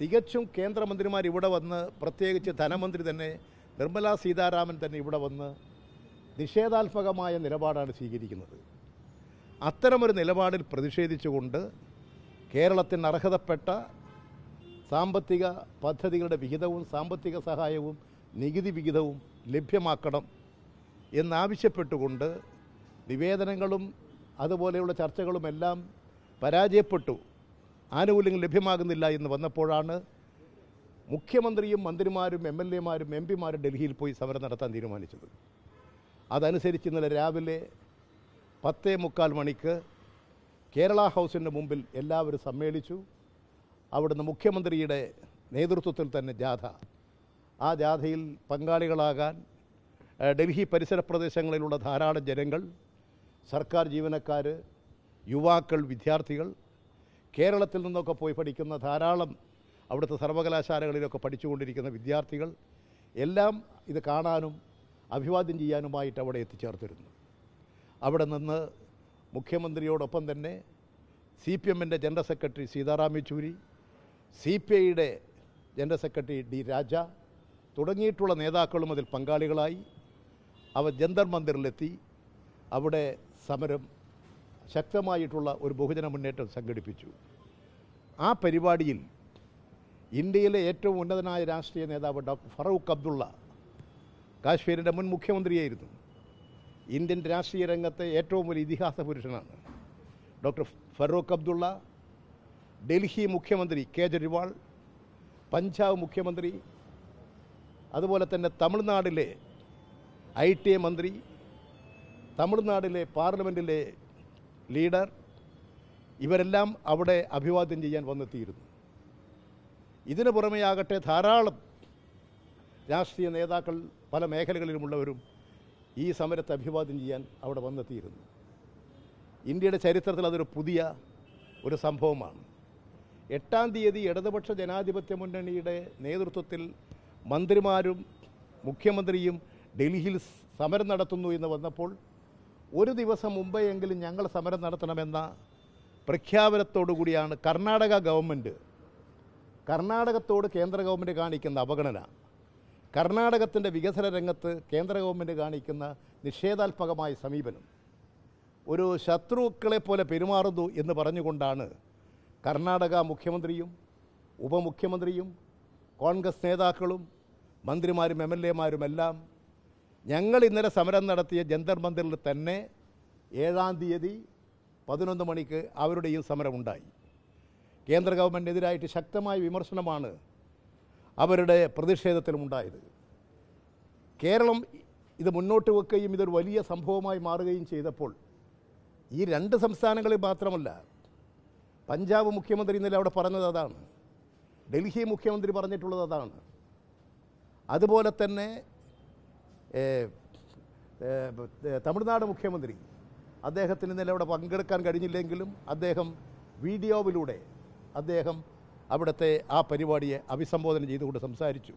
തികച്ചും കേന്ദ്രമന്ത്രിമാർ ഇവിടെ വന്ന് പ്രത്യേകിച്ച് ധനമന്ത്രി തന്നെ നിർമ്മല സീതാരാമൻ തന്നെ ഇവിടെ വന്ന് നിഷേധാത്മകമായ നിലപാടാണ് സ്വീകരിക്കുന്നത് അത്തരമൊരു നിലപാടിൽ പ്രതിഷേധിച്ചുകൊണ്ട് കേരളത്തിന് അർഹതപ്പെട്ട സാമ്പത്തിക പദ്ധതികളുടെ വിഹിതവും സാമ്പത്തിക സഹായവും നികുതി വിഹിതവും ലഭ്യമാക്കണം എന്നാവശ്യപ്പെട്ടുകൊണ്ട് നിവേദനങ്ങളും അതുപോലെയുള്ള ചർച്ചകളുമെല്ലാം പരാജയപ്പെട്ടു ആനുകൂല്യങ്ങൾ ലഭ്യമാകുന്നില്ല എന്ന് വന്നപ്പോഴാണ് മുഖ്യമന്ത്രിയും മന്ത്രിമാരും എം എൽ എമാരും എം പിമാരും ഡൽഹിയിൽ പോയി സമരം നടത്താൻ തീരുമാനിച്ചത് അതനുസരിച്ച് ഇന്നലെ രാവിലെ പത്തേ മുക്കാൽ മണിക്ക് കേരള ഹൗസിൻ്റെ മുമ്പിൽ എല്ലാവരും സമ്മേളിച്ചു അവിടുന്ന് മുഖ്യമന്ത്രിയുടെ നേതൃത്വത്തിൽ തന്നെ ജാഥ ആ ജാഥയിൽ പങ്കാളികളാകാൻ ഡൽഹി പരിസര പ്രദേശങ്ങളിലുള്ള ധാരാളം ജനങ്ങൾ സർക്കാർ ജീവനക്കാർ യുവാക്കൾ വിദ്യാർത്ഥികൾ കേരളത്തിൽ നിന്നൊക്കെ പോയി പഠിക്കുന്ന ധാരാളം അവിടുത്തെ സർവകലാശാലകളിലൊക്കെ പഠിച്ചുകൊണ്ടിരിക്കുന്ന വിദ്യാർത്ഥികൾ എല്ലാം ഇത് കാണാനും അഭിവാദ്യം ചെയ്യാനുമായിട്ട് അവിടെ എത്തിച്ചേർത്തിരുന്നു അവിടെ നിന്ന് മുഖ്യമന്ത്രിയോടൊപ്പം തന്നെ സി പി എമ്മിൻ്റെ ജനറൽ സെക്രട്ടറി സീതാറാം യെച്ചൂരി സി പി ഐയുടെ ജനറൽ സെക്രട്ടറി ഡി രാജ തുടങ്ങിയിട്ടുള്ള നേതാക്കളും അതിൽ പങ്കാളികളായി അവ ജന്തർ മന്ദിറിലെത്തി അവിടെ സമരം ശക്തമായിട്ടുള്ള ഒരു ബഹുജന മുന്നേറ്റം സംഘടിപ്പിച്ചു ആ പരിപാടിയിൽ ഇന്ത്യയിലെ ഏറ്റവും ഉന്നതനായ രാഷ്ട്രീയ നേതാവ് ഡോക്ടർ ഫറൂഖ് അബ്ദുള്ള കാശ്മീരിൻ്റെ മുൻ മുഖ്യമന്ത്രിയായിരുന്നു ഇന്ത്യൻ രാഷ്ട്രീയ രംഗത്തെ ഏറ്റവും വലിയ ഇതിഹാസ പുരുഷനാണ് ഡോക്ടർ ഫറൂഖ് അബ്ദുള്ള ഡൽഹി മുഖ്യമന്ത്രി കേജ്രിവാൾ പഞ്ചാബ് മുഖ്യമന്ത്രി അതുപോലെ തന്നെ തമിഴ്നാടിലെ ഐ ടി മന്ത്രി തമിഴ്നാടിലെ പാർലമെൻറ്റിലെ ലീഡർ ഇവരെല്ലാം അവിടെ അഭിവാദ്യം ചെയ്യാൻ വന്നെത്തിയിരുന്നു ഇതിനു പുറമെയാകട്ടെ ധാരാളം രാഷ്ട്രീയ നേതാക്കൾ പല മേഖലകളിലുമുള്ളവരും ഈ സമരത്തെ അഭിവാദ്യം ചെയ്യാൻ അവിടെ വന്നെത്തിയിരുന്നു ഇന്ത്യയുടെ ചരിത്രത്തിൽ അതൊരു പുതിയ ഒരു സംഭവമാണ് എട്ടാം തീയതി ഇടതുപക്ഷ ജനാധിപത്യ മുന്നണിയുടെ നേതൃത്വത്തിൽ മന്ത്രിമാരും മുഖ്യമന്ത്രിയും ഡൽഹിയിൽ സമരം നടത്തുന്നു എന്ന് വന്നപ്പോൾ ഒരു ദിവസം മുമ്പെയെങ്കിലും ഞങ്ങൾ സമരം നടത്തണമെന്ന കൂടിയാണ് കർണാടക ഗവൺമെൻറ് കർണാടകത്തോട് കേന്ദ്ര ഗവൺമെൻറ് കാണിക്കുന്ന അവഗണന കർണാടകത്തിൻ്റെ വികസന രംഗത്ത് കേന്ദ്ര ഗവൺമെൻറ് കാണിക്കുന്ന നിഷേധാത്മകമായ സമീപനം ഒരു ശത്രുക്കളെ പോലെ പെരുമാറുന്നു എന്ന് പറഞ്ഞുകൊണ്ടാണ് കർണാടക മുഖ്യമന്ത്രിയും ഉപമുഖ്യമന്ത്രിയും കോൺഗ്രസ് നേതാക്കളും മന്ത്രിമാരും എം എൽ എമാരുമെല്ലാം എല്ലാം ഞങ്ങൾ ഇന്നലെ സമരം നടത്തിയ ജന്തർ മന്ദിറിൽ തന്നെ ഏഴാം തീയതി പതിനൊന്ന് മണിക്ക് അവരുടെയും സമരമുണ്ടായി കേന്ദ്ര ഗവൺമെൻറ്റിനെതിരായിട്ട് ശക്തമായ വിമർശനമാണ് അവരുടെ പ്രതിഷേധത്തിലുമുണ്ടായത് കേരളം ഇത് മുന്നോട്ട് വെക്കുകയും ഇതൊരു വലിയ സംഭവമായി മാറുകയും ചെയ്തപ്പോൾ ഈ രണ്ട് സംസ്ഥാനങ്ങളിൽ മാത്രമല്ല പഞ്ചാബ് മുഖ്യമന്ത്രി ഇന്നലെ അവിടെ പറഞ്ഞത് അതാണ് ഡൽഹി മുഖ്യമന്ത്രി പറഞ്ഞിട്ടുള്ളത് അതാണ് അതുപോലെ തന്നെ തമിഴ്നാട് മുഖ്യമന്ത്രി അദ്ദേഹത്തിന് ഇന്നലെ അവിടെ പങ്കെടുക്കാൻ കഴിഞ്ഞില്ലെങ്കിലും അദ്ദേഹം വീഡിയോയിലൂടെ അദ്ദേഹം അവിടുത്തെ ആ പരിപാടിയെ അഭിസംബോധന ചെയ്തുകൊണ്ട് സംസാരിച്ചു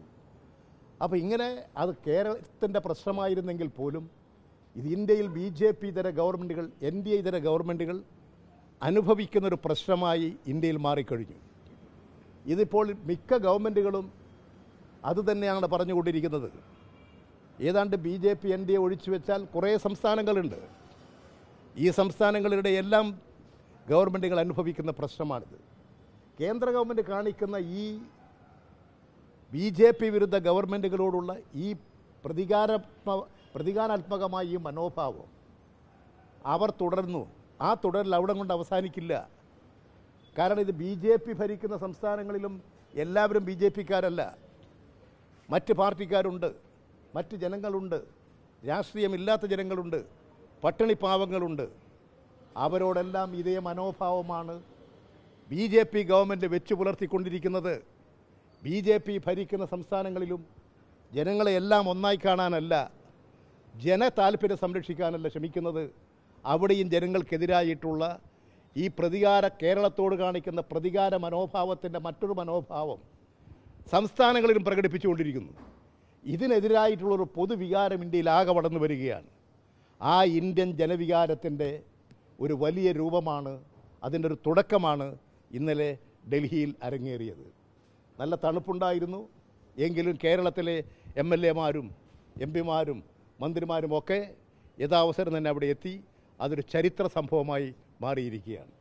അപ്പോൾ ഇങ്ങനെ അത് കേരളത്തിൻ്റെ പ്രശ്നമായിരുന്നെങ്കിൽ പോലും ഇത് ഇന്ത്യയിൽ ബി ജെ പി ഇതര ഗവൺമെൻറ്റുകൾ എൻ ഡി എ ഇതര ഗവൺമെൻറ്റുകൾ അനുഭവിക്കുന്നൊരു പ്രശ്നമായി ഇന്ത്യയിൽ മാറിക്കഴിഞ്ഞു ഇതിപ്പോൾ മിക്ക ഗവൺമെൻറ്റുകളും അതുതന്നെയാണ് പറഞ്ഞുകൊണ്ടിരിക്കുന്നത് ഏതാണ്ട് B J P N D A ഒഴിച്ചു വെച്ചാൽ കുറേ സംസ്ഥാനങ്ങളുണ്ട് ഈ സംസ്ഥാനങ്ങളുടെ എല്ലാം ഗവൺമെൻറ്റുകൾ അനുഭവിക്കുന്ന പ്രശ്നമാണിത് കേന്ദ്ര ഗവൺമെൻറ് കാണിക്കുന്ന ഈ ബി ജെ പി വിരുദ്ധ ഗവൺമെൻറ്റുകളോടുള്ള ഈ പ്രതികാരാത്മ പ്രതികാരാത്മകമായ ഈ മനോഭാവം അവർ തുടർന്നു ആ തുടരൽ അവിടെ കൊണ്ട് അവസാനിക്കില്ല കാരണം ഇത് ബി ജെ പി ഭരിക്കുന്ന സംസ്ഥാനങ്ങളിലും എല്ലാവരും ബി ജെ പിക്കാരല്ല മറ്റ് പാർട്ടിക്കാരുണ്ട് മറ്റ് ജനങ്ങളുണ്ട് രാഷ്ട്രീയമില്ലാത്ത ജനങ്ങളുണ്ട് പട്ടിണിപ്പാവങ്ങളുണ്ട് അവരോടെല്ലാം ഇതേ മനോഭാവമാണ് ബി ജെ പി ഗവൺമെൻറ് വെച്ചു പുലർത്തിക്കൊണ്ടിരിക്കുന്നത് ബി ജെ പി ഭരിക്കുന്ന സംസ്ഥാനങ്ങളിലും ജനങ്ങളെ എല്ലാം ഒന്നായി കാണാനല്ല ജനതാൽപര്യം സംരക്ഷിക്കാനല്ല ശ്രമിക്കുന്നത് അവിടെയും ജനങ്ങൾക്കെതിരായിട്ടുള്ള ഈ പ്രതികാര കേരളത്തോട് കാണിക്കുന്ന പ്രതികാര മനോഭാവത്തിൻ്റെ മറ്റൊരു മനോഭാവം സംസ്ഥാനങ്ങളിലും പ്രകടിപ്പിച്ചുകൊണ്ടിരിക്കുന്നു ഇതിനെതിരായിട്ടുള്ളൊരു പൊതുവികാരം ഇന്ത്യയിൽ ആകെ വളർന്നു വരികയാണ് ആ ഇന്ത്യൻ ജനവികാരത്തിൻ്റെ ഒരു വലിയ രൂപമാണ് അതിൻ്റെ ഒരു തുടക്കമാണ് ഇന്നലെ ഡൽഹിയിൽ അരങ്ങേറിയത് നല്ല തണുപ്പുണ്ടായിരുന്നു എങ്കിലും കേരളത്തിലെ എം എൽ എമാരും എം പിമാരും മന്ത്രിമാരും ഒക്കെ യഥാവസരം തന്നെ അവിടെ എത്തി അതൊരു ചരിത്ര സംഭവമായി മാറിയിരിക്കുകയാണ്